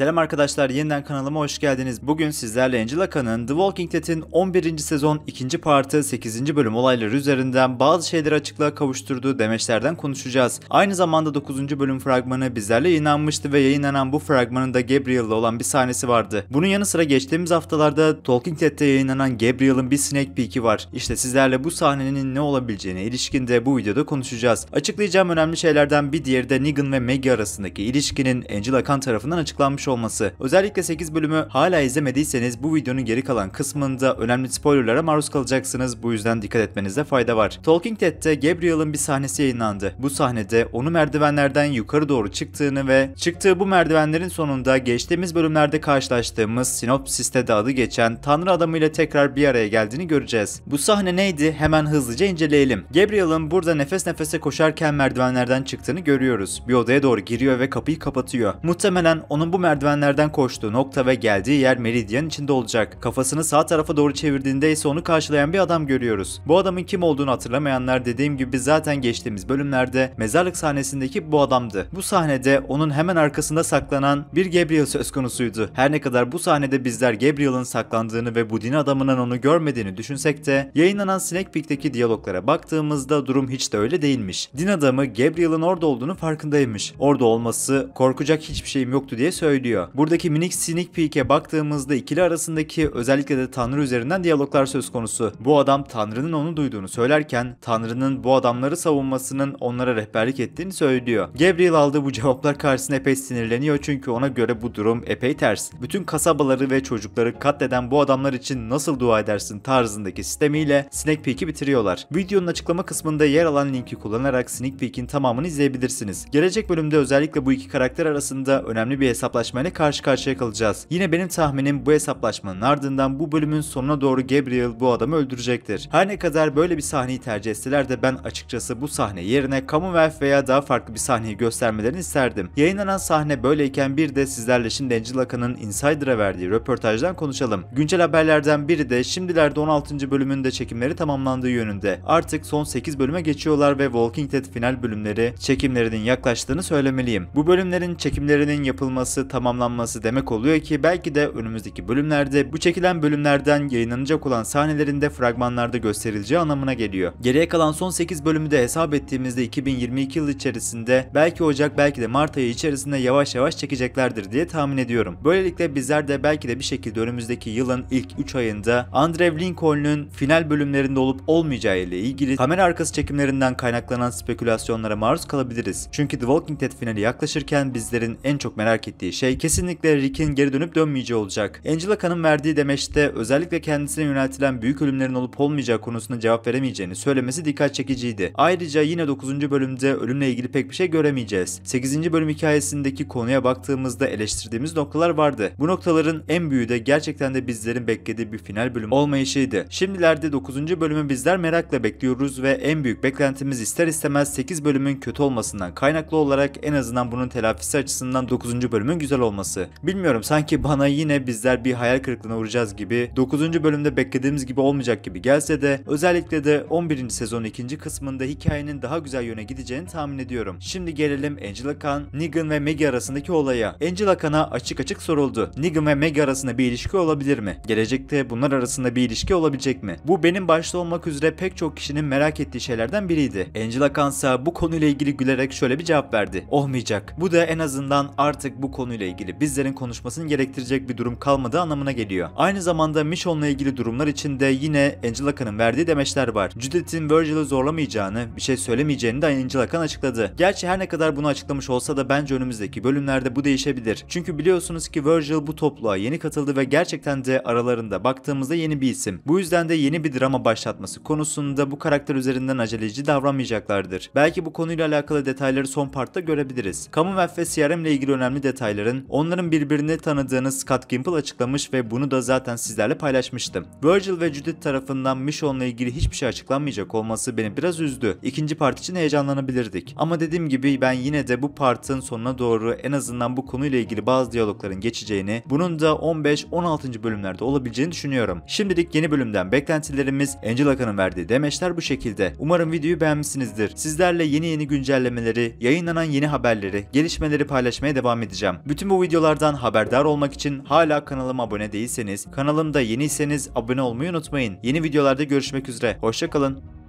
Selam arkadaşlar yeniden kanalıma hoş geldiniz. Bugün sizlerle Angela Khan'ın The Walking Dead'in 11. sezon 2. partı 8. bölüm olayları üzerinden bazı şeyleri açıklığa kavuşturduğu demeçlerden konuşacağız. Aynı zamanda 9. bölüm fragmanı bizlerle yayınlanmıştı ve yayınlanan bu fragmanın da Gabriel'la olan bir sahnesi vardı. Bunun yanı sıra geçtiğimiz haftalarda Talking Dead'de yayınlanan Gabriel'ın bir sneak peek'i var. İşte sizlerle bu sahnenin ne olabileceğine ilişkin de bu videoda konuşacağız. Açıklayacağım önemli şeylerden bir diğeri de Negan ve Maggie arasındaki ilişkinin Angela Khan tarafından açıklanmış olması. Özellikle 8 bölümü hala izlemediyseniz bu videonun geri kalan kısmında önemli spoilerlara maruz kalacaksınız. Bu yüzden dikkat etmenizde fayda var. Talking Dead'te Gabriel'ın bir sahnesi yayınlandı. Bu sahnede onu merdivenlerden yukarı doğru çıktığını ve çıktığı bu merdivenlerin sonunda geçtiğimiz bölümlerde karşılaştığımız sinopsiste de adı geçen Tanrı adamıyla tekrar bir araya geldiğini göreceğiz. Bu sahne neydi hemen hızlıca inceleyelim. Gabriel'ın burada nefes nefese koşarken merdivenlerden çıktığını görüyoruz. Bir odaya doğru giriyor ve kapıyı kapatıyor. Muhtemelen onun bu merdiven merdivenlerden koştuğu nokta ve geldiği yer meridyen içinde olacak. Kafasını sağ tarafa doğru çevirdiğinde ise onu karşılayan bir adam görüyoruz. Bu adamın kim olduğunu hatırlamayanlar dediğim gibi zaten geçtiğimiz bölümlerde mezarlık sahnesindeki bu adamdı. Bu sahnede onun hemen arkasında saklanan bir Gabriel söz konusuydu. Her ne kadar bu sahnede bizler Gabriel'ın saklandığını ve bu din adamının onu görmediğini düşünsek de yayınlanan Snake Peek'teki diyaloglara baktığımızda durum hiç de öyle değilmiş. Din adamı Gabriel'ın orada olduğunu farkındaymış. Orada olması korkacak hiçbir şeyim yoktu diye söylüyor söylüyor. Buradaki minik sneak peek'e baktığımızda ikili arasındaki özellikle de Tanrı üzerinden diyaloglar söz konusu. Bu adam Tanrı'nın onu duyduğunu söylerken Tanrı'nın bu adamları savunmasının onlara rehberlik ettiğini söylüyor. Gabriel aldığı bu cevaplar karşısında epey sinirleniyor çünkü ona göre bu durum epey ters. Bütün kasabaları ve çocukları katleden bu adamlar için nasıl dua edersin tarzındaki sistemiyle Sneak Peek'i bitiriyorlar. Videonun açıklama kısmında yer alan linki kullanarak Sneak Peek'in tamamını izleyebilirsiniz. Gelecek bölümde özellikle bu iki karakter arasında önemli bir hesaplaşma hesaplaşmayla karşı karşıya kalacağız. Yine benim tahminim bu hesaplaşmanın ardından bu bölümün sonuna doğru Gabriel bu adamı öldürecektir. Her ne kadar böyle bir sahneyi tercih etseler de ben açıkçası bu sahne yerine Commonwealth veya daha farklı bir sahneyi göstermelerini isterdim. Yayınlanan sahne böyleyken bir de sizlerle şimdi Angel Akın'ın Insider'a verdiği röportajdan konuşalım. Güncel haberlerden biri de şimdilerde 16. bölümünde çekimleri tamamlandığı yönünde. Artık son 8 bölüme geçiyorlar ve Walking Dead final bölümleri çekimlerinin yaklaştığını söylemeliyim. Bu bölümlerin çekimlerinin yapılması tamamlandı tamamlanması demek oluyor ki belki de önümüzdeki bölümlerde bu çekilen bölümlerden yayınlanacak olan sahnelerinde fragmanlarda gösterileceği anlamına geliyor. Geriye kalan son 8 bölümü de hesap ettiğimizde 2022 yılı içerisinde belki Ocak belki de Mart ayı içerisinde yavaş yavaş çekeceklerdir diye tahmin ediyorum. Böylelikle bizler de belki de bir şekilde önümüzdeki yılın ilk 3 ayında Andrew Lincoln'un final bölümlerinde olup olmayacağı ile ilgili kamera arkası çekimlerinden kaynaklanan spekülasyonlara maruz kalabiliriz. Çünkü The Walking Dead finali yaklaşırken bizlerin en çok merak ettiği şey ee, kesinlikle Rick'in geri dönüp dönmeyeceği olacak. Angela Khan'ın verdiği demeçte özellikle kendisine yöneltilen büyük ölümlerin olup olmayacağı konusunda cevap veremeyeceğini söylemesi dikkat çekiciydi. Ayrıca yine 9. bölümde ölümle ilgili pek bir şey göremeyeceğiz. 8. bölüm hikayesindeki konuya baktığımızda eleştirdiğimiz noktalar vardı. Bu noktaların en büyüğü de gerçekten de bizlerin beklediği bir final bölüm olmayışıydı. Şimdilerde 9. bölümü bizler merakla bekliyoruz ve en büyük beklentimiz ister istemez 8 bölümün kötü olmasından kaynaklı olarak en azından bunun telafisi açısından 9. bölümün güzel güzel olması. Bilmiyorum sanki bana yine bizler bir hayal kırıklığına uğrayacağız gibi 9. bölümde beklediğimiz gibi olmayacak gibi gelse de özellikle de 11. sezon ikinci kısmında hikayenin daha güzel yöne gideceğini tahmin ediyorum. Şimdi gelelim Angela Khan, Negan ve Maggie arasındaki olaya. Angela Khan'a açık açık soruldu. Negan ve Maggie arasında bir ilişki olabilir mi? Gelecekte bunlar arasında bir ilişki olabilecek mi? Bu benim başta olmak üzere pek çok kişinin merak ettiği şeylerden biriydi. Angela Khan ise bu konuyla ilgili gülerek şöyle bir cevap verdi. Olmayacak. Bu da en azından artık bu konuyla ilgili bizlerin konuşmasını gerektirecek bir durum kalmadığı anlamına geliyor. Aynı zamanda Michonne'la ilgili durumlar içinde yine Angela Khan'ın verdiği demeçler var. Judith'in Virgil'i zorlamayacağını, bir şey söylemeyeceğini de Angela Khan açıkladı. Gerçi her ne kadar bunu açıklamış olsa da bence önümüzdeki bölümlerde bu değişebilir. Çünkü biliyorsunuz ki Virgil bu topluğa yeni katıldı ve gerçekten de aralarında baktığımızda yeni bir isim. Bu yüzden de yeni bir drama başlatması konusunda bu karakter üzerinden aceleci davranmayacaklardır. Belki bu konuyla alakalı detayları son partta görebiliriz. Commonwealth ve CRM ile ilgili önemli detayların onların birbirini tanıdığını Scott Gimple açıklamış ve bunu da zaten sizlerle paylaşmıştım. Virgil ve Judith tarafından Michonne'la ilgili hiçbir şey açıklanmayacak olması beni biraz üzdü. İkinci part için heyecanlanabilirdik. Ama dediğim gibi ben yine de bu partın sonuna doğru en azından bu konuyla ilgili bazı diyalogların geçeceğini, bunun da 15-16. bölümlerde olabileceğini düşünüyorum. Şimdilik yeni bölümden beklentilerimiz Angel Aka'nın verdiği demeçler bu şekilde. Umarım videoyu beğenmişsinizdir. Sizlerle yeni yeni güncellemeleri, yayınlanan yeni haberleri, gelişmeleri paylaşmaya devam edeceğim. Bütün bu videolardan haberdar olmak için hala kanalıma abone değilseniz, kanalımda yeniyseniz abone olmayı unutmayın. Yeni videolarda görüşmek üzere, hoşçakalın.